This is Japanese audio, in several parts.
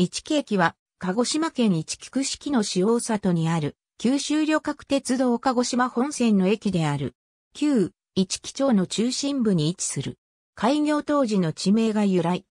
一木駅は、鹿児島県一木区式の塩里にある、九州旅客鉄道鹿児島本線の駅である。旧、一木町の中心部に位置する。開業当時の地名が由来。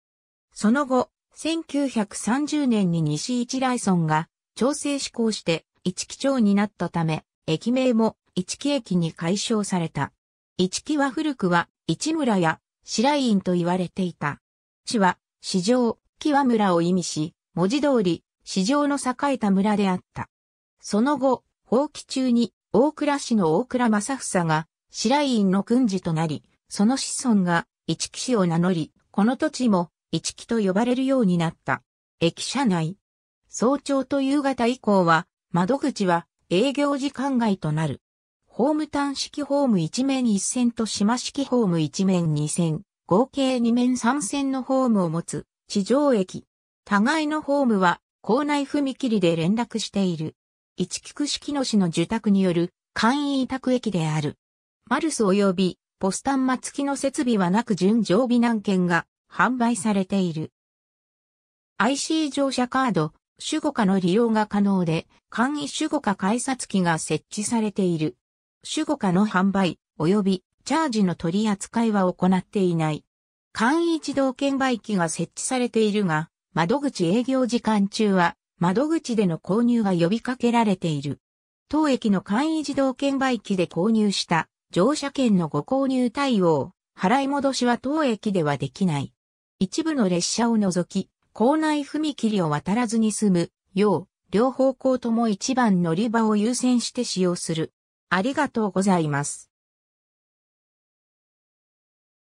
その後、1930年に西一来村が、調整施行して、一木町になったため、駅名も一木駅に改称された。一木は古くは、市村や、白井院と言われていた。市は、市場、木は村を意味し、文字通り、市場の栄えた村であった。その後、放棄中に、大倉氏の大倉正房が、白井院の軍事となり、その子孫が、一木氏を名乗り、この土地も、一木と呼ばれるようになった。駅舎内。早朝と夕方以降は、窓口は営業時間外となる。ホーム端式ホーム一面一線と島式ホーム一面二線、合計二面三線のホームを持つ地上駅。互いのホームは校内踏切で連絡している。一菊式野市の受託による簡易委託駅である。マルス及びポスタンマ付きの設備はなく純常備難券が販売されている。IC 乗車カード、主語化の利用が可能で、簡易主語化改札機が設置されている。主語化の販売、及びチャージの取り扱いは行っていない。簡易自動券売機が設置されているが、窓口営業時間中は、窓口での購入が呼びかけられている。当駅の簡易自動券売機で購入した乗車券のご購入対応、払い戻しは当駅ではできない。一部の列車を除き、構内踏切を渡らずに済むよう、両方向とも一番乗り場を優先して使用する。ありがとうございます。